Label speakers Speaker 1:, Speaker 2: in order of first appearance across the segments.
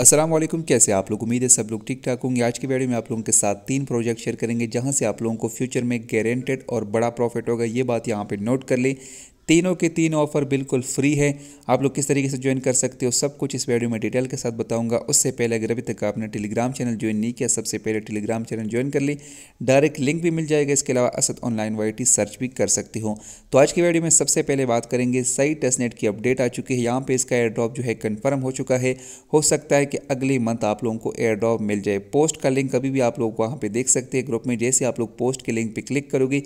Speaker 1: असलम कैसे आप लोग उम्मीद है सब लोग ठीक ठाक होंगे आज की वीडियो में आप लोगों के साथ तीन प्रोजेक्ट शेयर करेंगे जहां से आप लोगों को फ्यूचर में गारंटेड और बड़ा प्रॉफिट होगा ये बात यहां पे नोट कर लें तीनों के तीन ऑफर बिल्कुल फ्री है आप लोग किस तरीके से ज्वाइन कर सकते हो सब कुछ इस वीडियो में डिटेल के साथ बताऊंगा उससे पहले अगर अभी तक आपने टेलीग्राम चैनल ज्वाइन नहीं किया सबसे पहले टेलीग्राम चैनल ज्वाइन कर ली डायरेक्ट लिंक भी मिल जाएगा इसके अलावा असद ऑनलाइन वाई सर्च भी कर सकती हो तो आज की वीडियो में सबसे पहले बात करेंगे सही टेस्टनेट की अपडेट आ चुकी है यहाँ पर इसका एयर ड्रॉप जो है कन्फर्म हो चुका है हो सकता है कि अगले मंथ आप लोगों को एयर ड्रॉप मिल जाए पोस्ट का लिंक अभी भी आप लोग वहाँ पर देख सकते हैं ग्रुप में जैसे आप लोग पोस्ट के लिंक पर क्लिक करोगे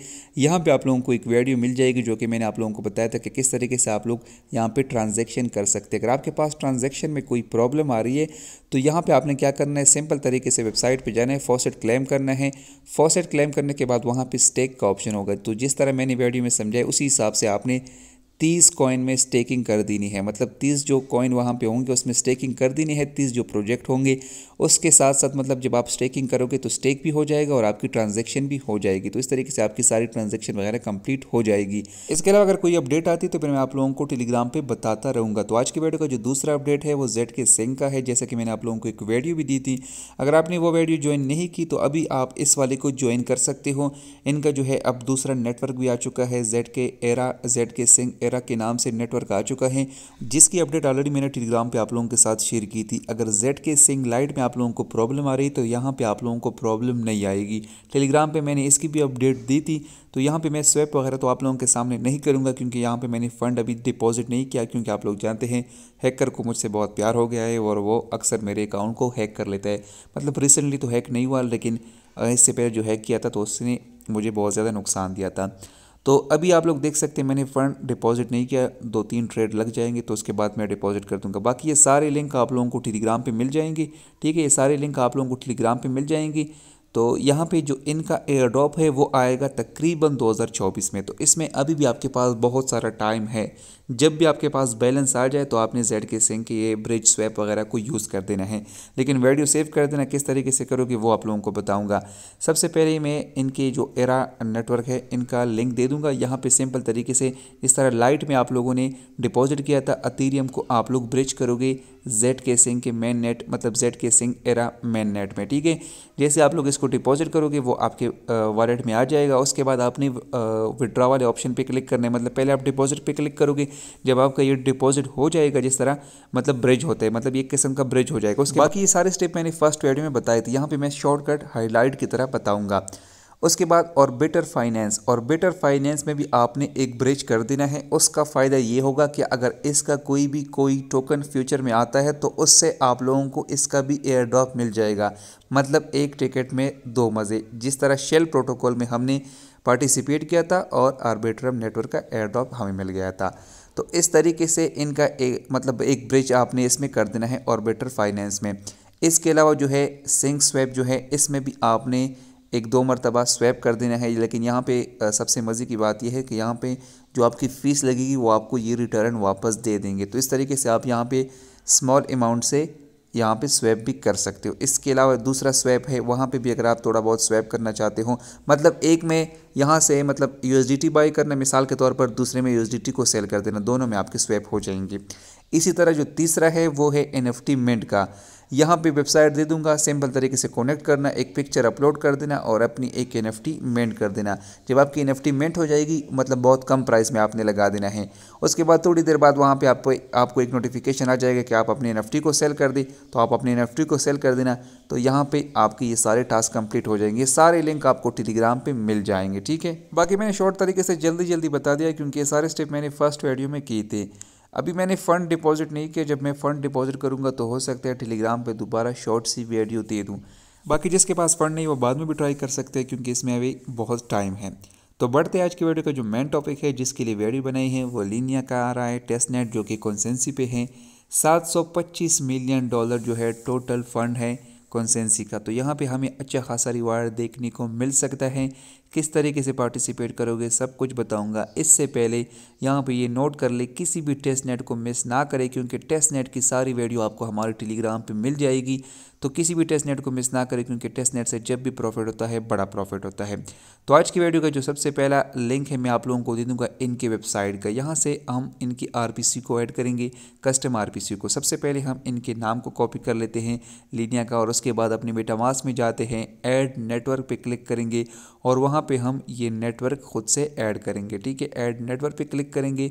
Speaker 1: यहाँ पर आप लोगों को एक वीडियो मिल जाएगी जो कि मैंने आप लोगों को बताया था कि किस तरीके से आप लोग यहाँ पे ट्रांजैक्शन कर सकते हैं अगर आपके पास ट्रांजैक्शन में कोई प्रॉब्लम आ रही है तो यहाँ पे आपने क्या करना है सिंपल तरीके से वेबसाइट पे जाना है फॉसेट क्लेम करना है फॉसेट क्लेम करने के बाद वहाँ पर स्टेक का ऑप्शन होगा तो जिस तरह मैंने वीडियो में समझाया उसी हिसाब से आपने तीस कॉइन में स्टेकिंग कर देनी है मतलब तीस जो कॉइन वहाँ पे होंगे उसमें स्टेकिंग कर देनी है तीस जो प्रोजेक्ट होंगे उसके साथ साथ मतलब जब आप स्टेकिंग करोगे तो स्टेक भी हो जाएगा और आपकी ट्रांजैक्शन भी हो जाएगी तो इस तरीके से आपकी सारी ट्रांजैक्शन वगैरह कंप्लीट हो जाएगी इसके अलावा अगर कोई अपडेट आती तो फिर मैं आप लोगों को टेलीग्राम पर बताता रहूँगा तो आज की वीडियो का जो दूसरा अपडेट है वो जेड के सिंह का है जैसे कि मैंने आप लोगों को एक वीडियो भी दी थी अगर आपने वो वीडियो ज्वाइन नहीं की तो अभी आप इस वाले को ज्वाइन कर सकते हो इनका जो है अब दूसरा नेटवर्क भी आ चुका है जेड के एरा जेड के सिंह एरा के नाम से नेटवर्क आ चुका है जिसकी अपडेट ऑलरेडी मैंने टेलीग्राम पे आप लोगों के साथ शेयर की थी अगर जेड के सिंग लाइट में आप लोगों को प्रॉब्लम आ रही तो यहाँ पे आप लोगों को प्रॉब्लम नहीं आएगी टेलीग्राम पे मैंने इसकी भी अपडेट दी थी तो यहाँ पे मैं स्वैप वगैरह तो आप लोगों के सामने नहीं करूँगा क्योंकि यहाँ पे मैंने फ़ंड अभी डिपॉजिट नहीं किया क्योंकि आप लोग जानते हैं हैकर को मुझसे बहुत प्यार हो गया है और वो अक्सर मेरे अकाउंट को हैक कर लेता है मतलब रिसेंटली तो हैक नहीं हुआ लेकिन इससे पहले जो हैक किया था तो उसने मुझे बहुत ज़्यादा नुकसान दिया था तो अभी आप लोग देख सकते हैं मैंने फंड डिपॉजिट नहीं किया दो तीन ट्रेड लग जाएंगे तो उसके बाद मैं डिपॉजिट कर दूंगा बाकी ये सारे लिंक आप लोगों को टेलीग्राम पे मिल जाएंगे ठीक है ये सारे लिंक आप लोगों को टेलीग्राम पे मिल जाएंगे तो यहाँ पे जो इनका एयर ड्रॉप है वो आएगा तकरीबन 2024 में तो इसमें अभी भी आपके पास बहुत सारा टाइम है जब भी आपके पास बैलेंस आ जाए तो आपने जेड के सिंह के ये ब्रिज स्वैप वगैरह को यूज़ कर देना है लेकिन वीडियो सेव कर देना किस तरीके से करोगे वो आप लोगों को बताऊंगा सबसे पहले मैं इनके जो एरा नेटवर्क है इनका लिंक दे दूंगा यहाँ पे सिंपल तरीके से इस तरह लाइट में आप लोगों ने डिपॉजिट किया था अतीरियम को आप लोग ब्रिज करोगे जेड के सिंह के मेन नेट मतलब जेड के सिंह एरा मेन नेट में ठीक है जैसे आप लोग इसको डिपॉजिट करोगे वो आपके वॉलेट में आ जाएगा उसके बाद आपने विड्रा वाले ऑप्शन पे क्लिक करने मतलब पहले आप डिपॉजिट पे क्लिक करोगे जब आपका ये डिपॉजिट हो जाएगा जिस तरह मतलब ब्रिज होता है मतलब एक किस्म का ब्रिज हो जाएगा उसके बाकी ये सारे स्टेप मैंने फर्स्ट वीडियो में बताए थे यहाँ पर मैं शॉर्टकट हाईलाइट की तरह बताऊँगा उसके बाद बेटर फाइनेंस और बेटर फाइनेंस में भी आपने एक ब्रिज कर देना है उसका फ़ायदा ये होगा कि अगर इसका कोई भी कोई टोकन फ्यूचर में आता है तो उससे आप लोगों को इसका भी एयर ड्रॉप मिल जाएगा मतलब एक टिकट में दो मज़े जिस तरह शेल प्रोटोकॉल में हमने पार्टिसिपेट किया था और आर्बिट्रम नेटवर्क का एयर ड्रॉप हमें मिल गया था तो इस तरीके से इनका एक मतलब एक ब्रिज आपने इसमें कर देना है ऑर्बिटर फाइनेंस में इसके अलावा जो है सिंक स्वेप जो है इसमें भी आपने एक दो मरतबा स्वैप कर देना है लेकिन यहाँ पे सबसे मज़े की बात यह है कि यहाँ पे जो आपकी फ़ीस लगेगी वो आपको ये रिटर्न वापस दे देंगे तो इस तरीके से आप यहाँ पे स्मॉल अमाउंट से यहाँ पे स्वैप भी कर सकते हो इसके अलावा दूसरा स्वैप है वहाँ पे भी अगर आप थोड़ा बहुत स्वैप करना चाहते हो मतलब एक में यहाँ से मतलब यू बाई करना मिसाल के तौर पर दूसरे में यू को सेल कर देना दोनों में आपके स्वैप हो जाएंगे इसी तरह जो तीसरा है वो है एन एफ टी मेंट का यहाँ पे वेबसाइट दे दूंगा सिंपल तरीके से कनेक्ट करना एक पिक्चर अपलोड कर देना और अपनी एक एन एफ टी मेंट कर देना जब आपकी एन एफ टी मेंट हो जाएगी मतलब बहुत कम प्राइस में आपने लगा देना है उसके बाद थोड़ी देर बाद वहाँ पे आपको आपको एक नोटिफिकेशन आ जाएगा कि आप अपनी एन एफ टी को सेल कर दें तो आप अपनी एन एफ टी को सेल कर देना तो यहाँ पर आपके ये सारे टास्क कम्प्लीट हो जाएंगे सारे लिंक आपको टेलीग्राम पर मिल जाएंगे ठीक है बाकी मैंने शॉर्ट तरीके से जल्दी जल्दी बता दिया क्योंकि ये सारे स्टेप मैंने फर्स्ट वीडियो में किए थे अभी मैंने फ़ंड डिपॉजिट नहीं किया जब मैं फ़ंड डिपॉजिट करूँगा तो हो सकता है टेलीग्राम पर दोबारा शॉर्ट सी वीडियो दे दूँ बाकी जिसके पास फ़ंड नहीं वो बाद में भी ट्राई कर सकते हैं क्योंकि इसमें अभी बहुत टाइम है तो बढ़ते आज की वीडियो का जो मेन टॉपिक है जिसके लिए वीडियो बनाई है वो लीनिया का आ रहा है टेस्ट नेट जो कि कॉन्सेंसी पे है 725 मिलियन डॉलर जो है टोटल फंड है कॉन्सेंसी का तो यहाँ पे हमें अच्छा खासा रिवार्ड देखने को मिल सकता है किस तरीके से पार्टिसिपेट करोगे सब कुछ बताऊंगा इससे पहले यहाँ पे ये नोट कर ले किसी भी टेस्ट नेट को मिस ना करें क्योंकि टेस्ट नेट की सारी वीडियो आपको हमारे टेलीग्राम पे मिल जाएगी तो किसी भी टेस्ट नेट को मिस ना करें क्योंकि टेस्ट नेट से जब भी प्रॉफिट होता है बड़ा प्रॉफिट होता है तो आज की वीडियो का जो सबसे पहला लिंक है मैं आप लोगों को दे दूँगा इनके वेबसाइट का यहाँ से हम इनकी आर को ऐड करेंगे कस्टम आर को सबसे पहले हम इनके नाम को कॉपी कर लेते हैं लीनिया का और उसके बाद अपने मेटामास में जाते हैं एड नेटवर्क पर क्लिक करेंगे और वहाँ पे हम ये नेटवर्क खुद से ऐड करेंगे ठीक है ऐड नेटवर्क पे क्लिक करेंगे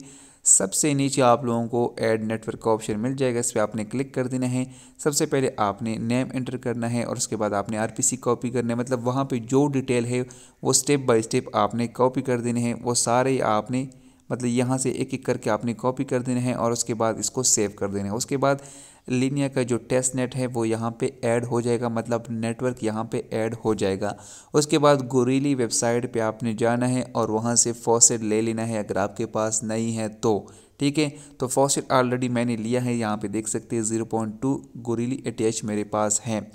Speaker 1: सबसे नीचे आप लोगों को ऐड नेटवर्क का ऑप्शन मिल जाएगा इस पर आपने क्लिक कर देना है सबसे पहले आपने नेम एंटर करना है और उसके बाद आपने आरपीसी कॉपी करना है मतलब वहाँ पे जो डिटेल है वो स्टेप बाय स्टेप आपने कॉपी कर देने हैं वो सारे आपने मतलब यहाँ से एक एक करके आपने कॉपी कर देने हैं और उसके बाद इसको सेव कर देना है उसके बाद लीनिया का जो टेस्ट नेट है वो यहाँ पे ऐड हो जाएगा मतलब नेटवर्क यहाँ पे ऐड हो जाएगा उसके बाद गोरीली वेबसाइट पे आपने जाना है और वहाँ से फॉसेट ले लेना है अगर आपके पास नहीं है तो ठीक है तो फॉसेट ऑलरेडी मैंने लिया है यहाँ पर देख सकते हैं ज़ीरो पॉइंट टू गोरीली अटैच मेरे पास है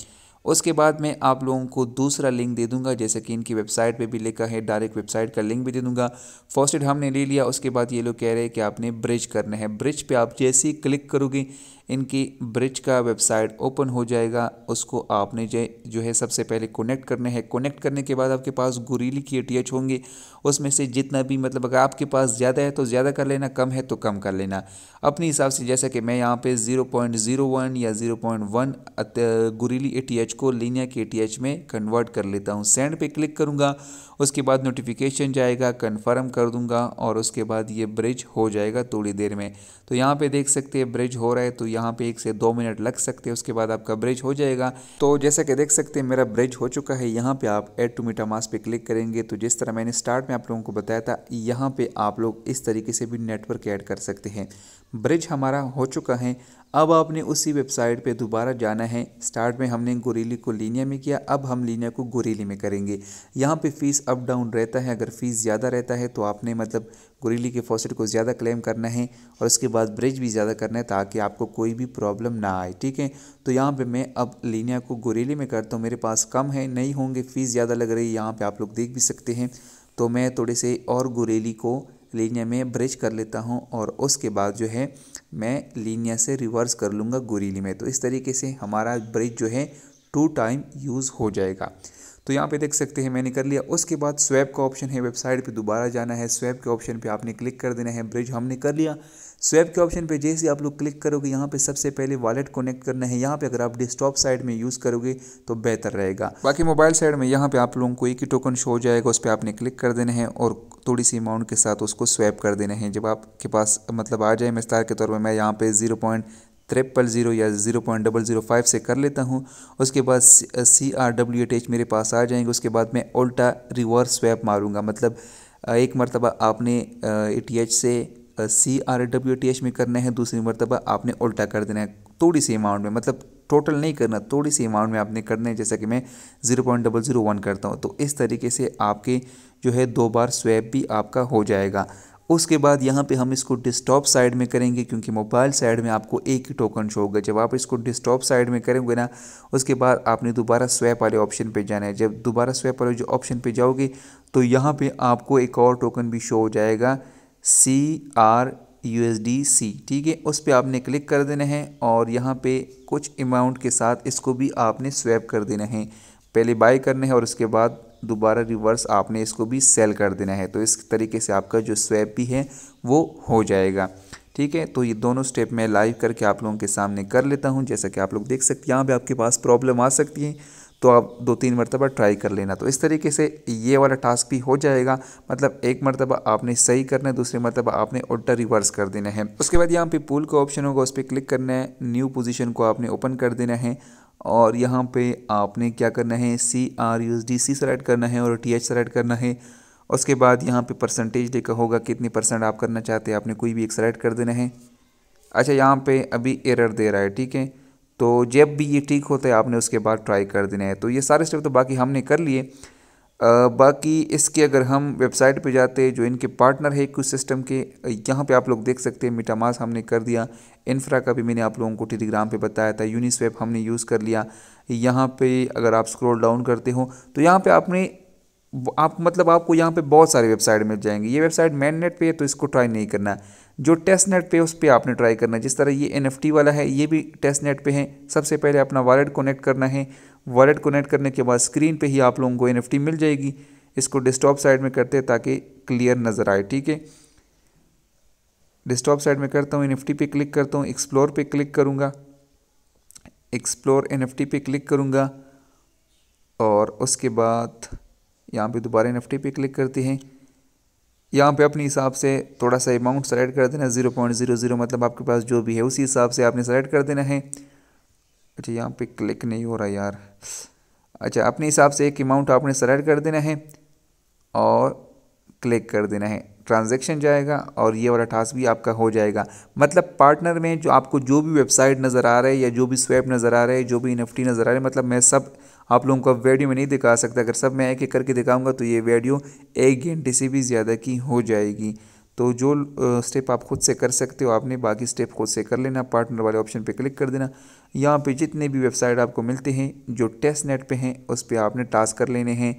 Speaker 1: उसके बाद मैं आप लोगों को दूसरा लिंक दे दूंगा जैसे कि इनकी वेबसाइट पे भी लिखा है डायरेक्ट वेबसाइट का लिंक भी दे दूंगा फॉस्टेड हमने ले लिया उसके बाद ये लोग कह रहे हैं कि आपने ब्रिज करना है ब्रिज पे आप जैसे ही क्लिक करोगे इनकी ब्रिज का वेबसाइट ओपन हो जाएगा उसको आपने जो है सबसे पहले कनेक्ट करने हैं कनेक्ट करने के बाद आपके पास गुरीली की ए होंगे उसमें से जितना भी मतलब अगर आपके पास ज़्यादा है तो ज़्यादा कर लेना कम है तो कम कर लेना अपने हिसाब से जैसा कि मैं यहाँ पे 0.01 या 0.1 गुरीली ए को लीनिया के ए में कन्वर्ट कर लेता हूँ सेंड पे क्लिक करूँगा उसके बाद नोटिफिकेशन जाएगा कन्फर्म कर दूँगा और उसके बाद ये ब्रिज हो जाएगा थोड़ी देर में तो यहाँ पर देख सकते हैं ब्रिज हो रहा है तो यहाँ पे एक से दो मिनट लग सकते हैं उसके बाद आपका ब्रिज हो जाएगा तो जैसा कि देख सकते हैं मेरा ब्रिज हो चुका है यहाँ पे आप एड टू मीटा मास पे क्लिक करेंगे तो जिस तरह मैंने स्टार्ट में आप लोगों को बताया था यहाँ पे आप लोग इस तरीके से भी नेटवर्क ऐड कर सकते हैं ब्रिज हमारा हो चुका है अब आपने उसी वेबसाइट पे दोबारा जाना है स्टार्ट में हमने गोरीली को लीनिया में किया अब हम लीनिया को गोरीली में करेंगे यहाँ पे फ़ीस अप डाउन रहता है अगर फ़ीस ज़्यादा रहता है तो आपने मतलब गोरीली के फॉसेट को ज़्यादा क्लेम करना है और उसके बाद ब्रिज भी ज़्यादा करना है ताकि आपको कोई भी प्रॉब्लम ना आए ठीक है तो यहाँ पर मैं अब लीनिया को गोरीली में करता हूँ मेरे पास कम है नहीं होंगे फ़ीस ज़्यादा लग रही है यहाँ पर आप लोग देख भी सकते हैं तो मैं थोड़े से और गोरेली को लीनिया में ब्रिज कर लेता हूँ और उसके बाद जो है मैं लीनिया से रिवर्स कर लूँगा गोरीली में तो इस तरीके से हमारा ब्रिज जो है टू टाइम यूज़ हो जाएगा तो यहाँ पे देख सकते हैं मैंने कर लिया उसके बाद स्वैप का ऑप्शन है वेबसाइट पे दोबारा जाना है स्वैप के ऑप्शन पे आपने क्लिक कर देना है ब्रिज हमने कर लिया स्वैप के ऑप्शन पे जैसे आप लोग क्लिक करोगे यहाँ पे सबसे पहले वॉलेट कनेक्ट करना है यहाँ पे अगर आप डेस्कटॉप साइड में यूज़ करोगे तो बेहतर रहेगा बाकी मोबाइल साइड में यहाँ पर आप लोगों को एक ही टोकन शो हो जाएगा उस पर आपने क्लिक कर देना है और थोड़ी सी अमाउंट के साथ उसको स्वैप कर देना है जब आपके पास मतलब आ जाए मिस्तार के तौर पर मैं यहाँ पर ज़ीरो पॉइंट ट्रिपल ज़ीरो या zero point double zero five से कर लेता हूँ उसके बाद सी आर डब्ल्यू एच मेरे पास आ जाएंगे उसके बाद मैं उल्टा रिवर्स स्वैप मारूँगा मतलब uh, एक मरतबा आपने ए टी एच से C R W T H में करना है दूसरी मरतबा आपने उल्टा कर देना है थोड़ी सी अमाउंट में मतलब टोटल नहीं करना थोड़ी सी अमाउंट में आपने करना है जैसा कि मैं zero point double zero one करता हूँ तो इस तरीके से आपके जो है दो बार स्वैप भी आपका हो जाएगा उसके बाद यहाँ पे हम इसको डिस्टॉप साइड में करेंगे क्योंकि मोबाइल साइड में आपको एक ही टोकन शो होगा जब आप इसको डिस्टॉप साइड में करेंगे ना उसके बाद आपने दोबारा स्वैप वाले ऑप्शन पे जाना है जब दोबारा स्वैप वाले जो ऑप्शन पे जाओगे तो यहाँ पे आपको एक और टोकन भी शो हो जाएगा C R U S D C ठीक है उस पर आपने क्लिक कर देना है और यहाँ पर कुछ अमाउंट के साथ इसको भी आपने स्वैप कर देना है पहले बाय करना है और उसके बाद दोबारा रिवर्स आपने इसको भी सेल कर देना है तो इस तरीके से आपका जो स्वैप भी है वो हो जाएगा ठीक है तो ये दोनों स्टेप मैं लाइव करके आप लोगों के सामने कर लेता हूँ जैसा कि आप लोग देख सकते हैं यहाँ पर आपके पास प्रॉब्लम आ सकती है तो आप दो तीन मरतबा ट्राई कर लेना तो इस तरीके से ये वाला टास्क भी हो जाएगा मतलब एक मरतबा आपने सही करना है दूसरे मरतबा आपने उल्टा रिवर्स कर देना है उसके बाद यहाँ पे पुल का ऑप्शन होगा उस पर क्लिक करना है न्यू पोजीशन को आपने ओपन कर देना है और यहाँ पे आपने क्या करना है C R U S D C select करना है और टी एच सेलेक्ट करना है उसके बाद यहाँ पे परसेंटेज देखा होगा कितने परसेंट आप करना चाहते हैं आपने कोई भी एक सेलेक्ट कर देना है अच्छा यहाँ पे अभी एरर दे रहा है ठीक है तो जब भी ये ठीक होता है आपने उसके बाद ट्राई कर देना है तो ये सारे स्टेप तो बाकी हमने कर लिए बाकी इसके अगर हम वेबसाइट पे जाते जो इनके पार्टनर है कुछ सिस्टम के यहाँ पे आप लोग देख सकते हैं मिटामास हमने कर दिया इन्फ्रा का भी मैंने आप लोगों को टेलीग्राम पे बताया था यूनिस्वेप हमने यूज़ कर लिया यहाँ पे अगर आप स्क्रॉल डाउन करते हो तो यहाँ पे आपने आप मतलब आपको यहाँ पे बहुत सारे वेबसाइट मिल जाएंगे ये वेबसाइट मेन नेट पर है तो इसको ट्राई नहीं करना है जो टेस्ट नेट पे उस पर आपने ट्राई करना है जिस तरह ये एन वाला है ये भी टेस्ट नेट पर है सबसे पहले अपना वॉलेट कोनेक्ट करना है वॉलेट कोनेक्ट करने के बाद स्क्रीन पर ही आप लोगों को एन मिल जाएगी इसको डिस्टॉप साइड में करते हैं ताकि क्लियर नज़र आए ठीक है डिस्टॉप साइड में करता हूँ एन पे क्लिक करता हूँ एक्सप्लोर पे क्लिक करूँगा एक्सप्लोर एन पे क्लिक करूँगा और उसके बाद यहाँ पे दोबारा एन पे क्लिक करते हैं यहाँ पे अपने हिसाब से थोड़ा सा अमाउंट सेलेक्ट कर देना ज़ीरो पॉइंट ज़ीरो ज़ीरो मतलब आपके पास जो भी है उसी हिसाब से आपने सेलेक्ट कर देना है अच्छा यहाँ पे क्लिक नहीं हो रहा यार अच्छा अपने हिसाब से एक अमाउंट आपने सेलेक्ट कर देना है और क्लिक कर देना है ट्रांजैक्शन जाएगा और ये वाला टास्क भी आपका हो जाएगा मतलब पार्टनर में जो आपको जो भी वेबसाइट नज़र आ रहा है या जो भी स्वैप नज़र आ रहा है जो भी एन नज़र आ रहा है मतलब मैं सब आप लोगों को वीडियो में नहीं दिखा सकता अगर सब मैं एक एक करके दिखाऊंगा तो ये वीडियो एक घंटे से भी ज़्यादा की हो जाएगी तो जो स्टेप आप खुद से कर सकते हो आपने बाकी स्टेप खुद से कर लेना पार्टनर वाले ऑप्शन पे क्लिक कर देना यहाँ पे जितने भी वेबसाइट आपको मिलते हैं जो टेस्ट नेट पर हैं उस पर आपने टास्क कर लेने हैं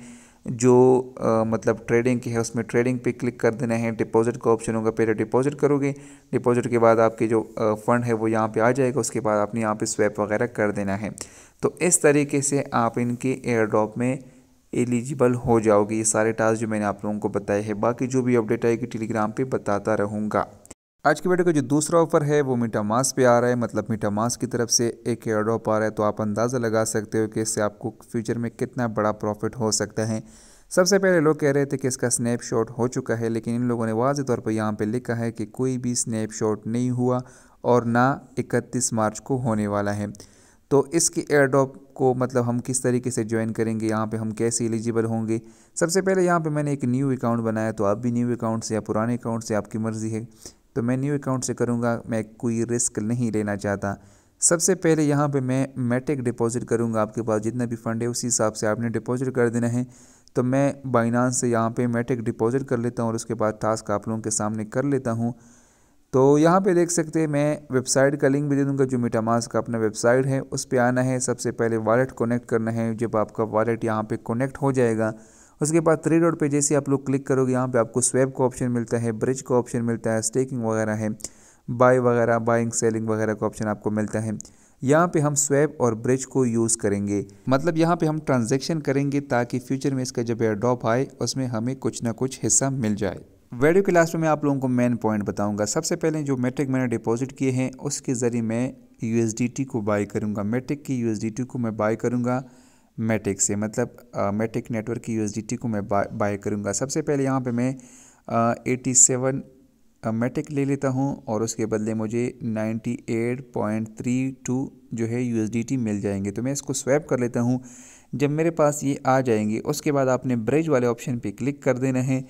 Speaker 1: जो आ, मतलब ट्रेडिंग की है उसमें ट्रेडिंग पे क्लिक कर देना है डिपॉजिट का ऑप्शन होगा पहले डिपॉजिट करोगे डिपॉजिट के बाद आपके जो फ़ंड है वो यहाँ पे आ जाएगा उसके बाद आपने यहाँ पे स्वैप वगैरह कर देना है तो इस तरीके से आप इनके एयर ड्रॉप में एलिजिबल हो जाओगे ये सारे टास्क जो मैंने आप लोगों को बताए हैं बाकी जो भी अपडेट आएगी टेलीग्राम पर बताता रहूँगा आज की वीडियो का जो दूसरा ऑफर है वो मीटा मास पे आ रहा है मतलब मीटा मास की तरफ से एक ड्रॉप आ रहा है तो आप अंदाज़ा लगा सकते हो कि इससे आपको फ्यूचर में कितना बड़ा प्रॉफिट हो सकता है सबसे पहले लोग कह रहे थे कि इसका स्नैपशॉट हो चुका है लेकिन इन लोगों ने वाजे तौर पर यहाँ पर लिखा है कि कोई भी स्नैपशॉट नहीं हुआ और ना इकतीस मार्च को होने वाला है तो इसके ड्रॉप को मतलब हम किस तरीके से ज्वाइन करेंगे यहाँ पे हम कैसे एलिजिबल होंगे सबसे पहले यहाँ पे मैंने एक न्यू अकाउंट बनाया तो आप भी न्यू अकाउंट से या पुराने अकाउंट से आपकी मर्ज़ी है तो मैं न्यू अकाउंट से करूँगा मैं कोई रिस्क नहीं लेना चाहता सबसे पहले यहाँ पे मैं मैटिक डिपॉजिट करूँगा आपके पास जितना भी फंड है उसी हिसाब से आपने डिपॉजिट कर देना है तो मैं बाइनान्स से यहाँ पे मेटिक डिपॉजिट कर लेता हूँ और उसके बाद टास्क आप लोगों के सामने कर लेता हूँ तो यहाँ पे देख सकते हैं मैं वेबसाइट का लिंक भी दे दूँगा जो मीटामास का अपना वेबसाइट है उस पर आना है सबसे पहले वॉलेट कोनेक्ट करना है जब आपका वॉलेट यहाँ पर कनेक्ट हो जाएगा उसके बाद थ्री डॉट पे जैसे आप लोग क्लिक करोगे यहाँ पे आपको स्वैप का ऑप्शन मिलता है ब्रिज का ऑप्शन मिलता है स्टेकिंग वगैरह है बाय वगैरह बाइंग सेलिंग वगैरह का ऑप्शन आपको मिलता है यहाँ पे हम स्वैप और ब्रिज को यूज़ करेंगे मतलब यहाँ पे हम ट्रांजेक्शन करेंगे ताकि फ्यूचर में इसका जब एयरड्रॉप आए उसमें हमें कुछ ना कुछ हिस्सा मिल जाए वीडियो के लास्ट में मैं आप लोगों को मेन पॉइंट बताऊंगा सबसे पहले जो मेट्रिक मैंने डिपॉजिट किए हैं उसके ज़रिए मैं यू को बाई करूँगा मेट्रिक की यू को मैं बाई करूँगा मेटिक से मतलब मेटिक नेटवर्क की यूएसडीटी को मैं बाय करूँगा सबसे पहले यहाँ पे मैं एटी सेवन मेटिक ले लेता हूँ और उसके बदले मुझे ninety eight point three two जो है यूएसडीटी मिल जाएंगे तो मैं इसको स्वैप कर लेता हूँ जब मेरे पास ये आ जाएंगे उसके बाद आपने ब्रिज वाले ऑप्शन पर क्लिक कर देना है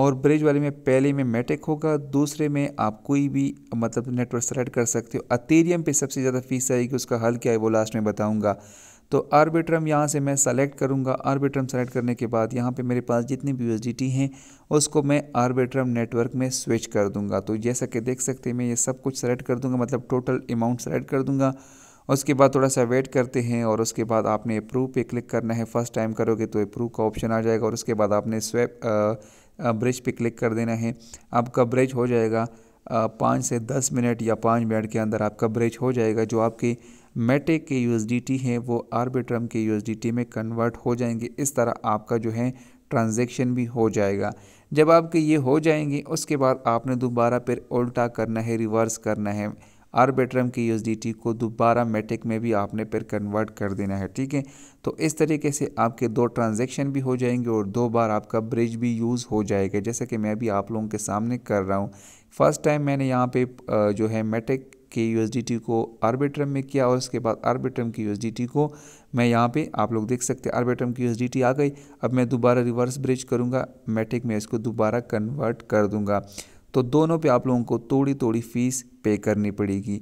Speaker 1: और ब्रिज वाले में पहले में मेटिक होगा दूसरे में आप कोई भी मतलब नेटवर्क सेलेक्ट कर सकते हो अतेरियम पे सबसे ज़्यादा फीस आएगी उसका हल क्या है वो लास्ट में बताऊँगा तो आर्बिट्रम यहाँ से मैं सेलेक्ट करूँगा आर्बिट्रम सेलेक्ट करने के बाद यहाँ पे मेरे पास जितनी भी यू हैं उसको मैं आर्बिट्रम नेटवर्क में स्विच कर दूँगा तो जैसा कि देख सकते हैं मैं ये सब कुछ सेलेक्ट कर दूँगा मतलब टोटल अमाउंट सेलेक्ट कर दूँगा उसके बाद थोड़ा सा वेट करते हैं और उसके बाद आपने अप्रूव पे क्लिक करना है फर्स्ट टाइम करोगे तो अप्रूव का ऑप्शन आ जाएगा और उसके बाद आपने स्वेप ब्रिज पे क्लिक कर देना है आपका ब्रिज हो जाएगा पाँच से दस मिनट या पाँच मिनट के अंदर आपका ब्रिज हो जाएगा जो आपके मेटे के यू हैं वो आर्बिट्रम के यू में कन्वर्ट हो जाएंगे इस तरह आपका जो है ट्रांजेक्शन भी हो जाएगा जब आपके ये हो जाएंगे उसके बाद आपने दोबारा फिर उल्टा करना है रिवर्स करना है आर्बिट्रम के यू को दोबारा मेटिक में भी आपने फिर कन्वर्ट कर देना है ठीक है तो इस तरीके से आपके दो ट्रांजेक्शन भी हो जाएंगे और दो बार आपका ब्रिज भी यूज़ हो जाएगा जैसा कि मैं अभी आप लोगों के सामने कर रहा हूँ फर्स्ट टाइम मैंने यहाँ पे जो है मेटेक के यू को आर्बिट्रम में किया और उसके बाद आर्बिट्रम की यू को मैं यहाँ पे आप लोग देख सकते हैं आर्बिट्रम की यू आ गई अब मैं दोबारा रिवर्स ब्रिज करूँगा मेटिक में इसको दोबारा कन्वर्ट कर दूँगा तो दोनों पे आप लोगों को थोड़ी थोड़ी फ़ीस पे करनी पड़ेगी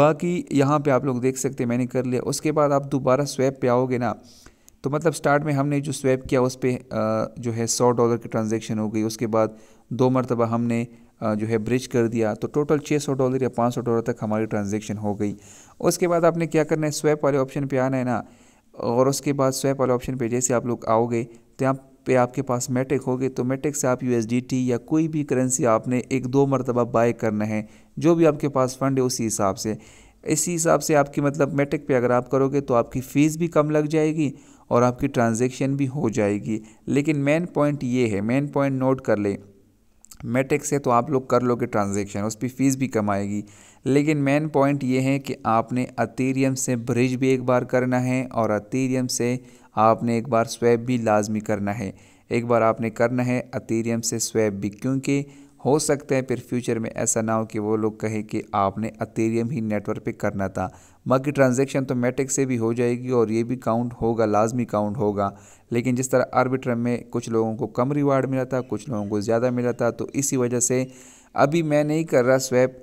Speaker 1: बाकी यहाँ पर आप लोग देख सकते हैं मैंने कर लिया उसके बाद आप दोबारा स्वैप पर आओगे ना तो मतलब स्टार्ट में हमने जो स्वैप किया उस पर जो है सौ डॉलर की ट्रांजेक्शन हो गई उसके बाद दो मरतबा हमने जो है ब्रिज कर दिया तो टोटल छः सौ डॉलर या पाँच सौ डॉलर तक हमारी ट्रांजेक्शन हो गई उसके बाद आपने क्या करना है स्वैप वाले ऑप्शन पर आना है ना और उसके बाद स्वैप वाले ऑप्शन पर जैसे आप लोग आओगे तो यहाँ पे आपके पास मेटिक होगी तो मेटिक से आप यू या कोई भी करेंसी आपने एक दो मरतबा बाय करना है जो भी आपके पास फ़ंड है उसी हिसाब से इसी हिसाब से आपकी मतलब मेटिक पे अगर आप करोगे तो आपकी फ़ीस भी कम लग जाएगी और आपकी ट्रांजैक्शन भी हो जाएगी लेकिन मेन पॉइंट ये है मेन पॉइंट नोट कर लें मेटेक से तो आप लोग कर लोगे ट्रांजेक्शन उस पर फ़ीस भी कम आएगी लेकिन मेन पॉइंट ये है कि आपने अतीरियम से ब्रिज भी एक बार करना है और अतीरियम से आपने एक बार स्वैप भी लाजमी करना है एक बार आपने करना है अतीरियम से स्वैप भी क्योंकि हो सकता है फिर फ्यूचर में ऐसा ना हो कि वो लोग कहें कि आपने अतेरियम ही नेटवर्क पे करना था बाकी ट्रांजैक्शन तो मेटिक से भी हो जाएगी और ये भी काउंट होगा लाजमी काउंट होगा लेकिन जिस तरह आर्बिट्रम में कुछ लोगों को कम रिवार्ड मिला था कुछ लोगों को ज़्यादा मिला था तो इसी वजह से अभी मैं नहीं कर रहा स्वैप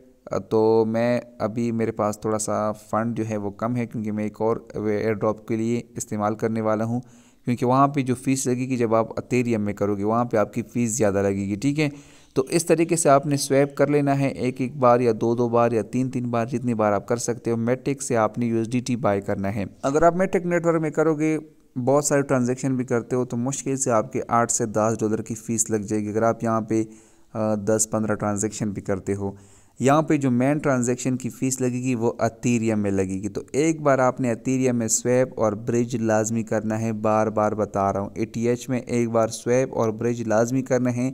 Speaker 1: तो मैं अभी मेरे पास थोड़ा सा फ़ंड जो है वो कम है क्योंकि मैं एक और एयर ड्रॉप के लिए इस्तेमाल करने वाला हूँ क्योंकि वहाँ पे जो फ़ीस लगेगी जब आप अतेरियम में करोगे वहाँ पे आपकी फ़ीस ज़्यादा लगेगी ठीक है तो इस तरीके से आपने स्वैप कर लेना है एक एक बार या दो दो बार या तीन तीन बार जितनी बार आप कर सकते हो मेट्रिक से आपने यू बाय करना है अगर आप मेट्रिक नेटवर्क में करोगे बहुत सारे ट्रांजेक्शन भी करते हो तो मुश्किल से आपके आठ से दस डॉलर की फ़ीस लग जाएगी अगर आप यहाँ पर दस पंद्रह ट्रांजेक्शन भी करते हो यहाँ पे जो मेन ट्रांजैक्शन की फ़ीस लगेगी वो अतीरियम में लगेगी तो एक बार आपने अतीरियम में स्वैप और ब्रिज लाजमी करना है बार बार बता रहा हूँ ए e में एक बार स्वैप और ब्रिज लाजमी करना है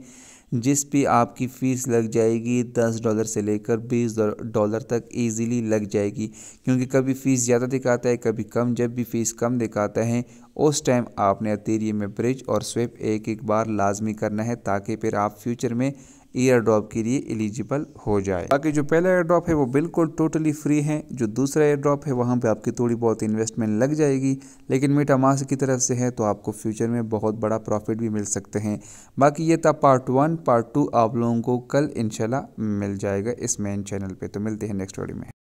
Speaker 1: जिस पे आपकी फ़ीस लग जाएगी दस डॉलर से लेकर बीस डॉलर तक इजीली लग जाएगी क्योंकि कभी फ़ीस ज़्यादा दिखाता है कभी कम जब भी फ़ीस कम दिखाता है उस टाइम आपने अतीरिये में ब्रिज और स्वेप एक एक बार लाजमी करना है ताकि फिर आप फ्यूचर में एयर ड्रॉप के लिए एलिजिबल हो जाए बाकी जो पहला एयर ड्रॉप है वो बिल्कुल टोटली फ्री है जो दूसरा एयर ड्रॉप है वहाँ पर आपकी थोड़ी बहुत इन्वेस्टमेंट लग जाएगी लेकिन मीटा मास की तरफ से है तो आपको फ्यूचर में बहुत बड़ा प्रॉफिट भी मिल सकते हैं बाकी ये था पार्ट वन पार्ट टू आप लोगों को कल इनशाला मिल जाएगा इस मेन चैनल पर तो मिलते हैं नेक्स्ट वीडियो में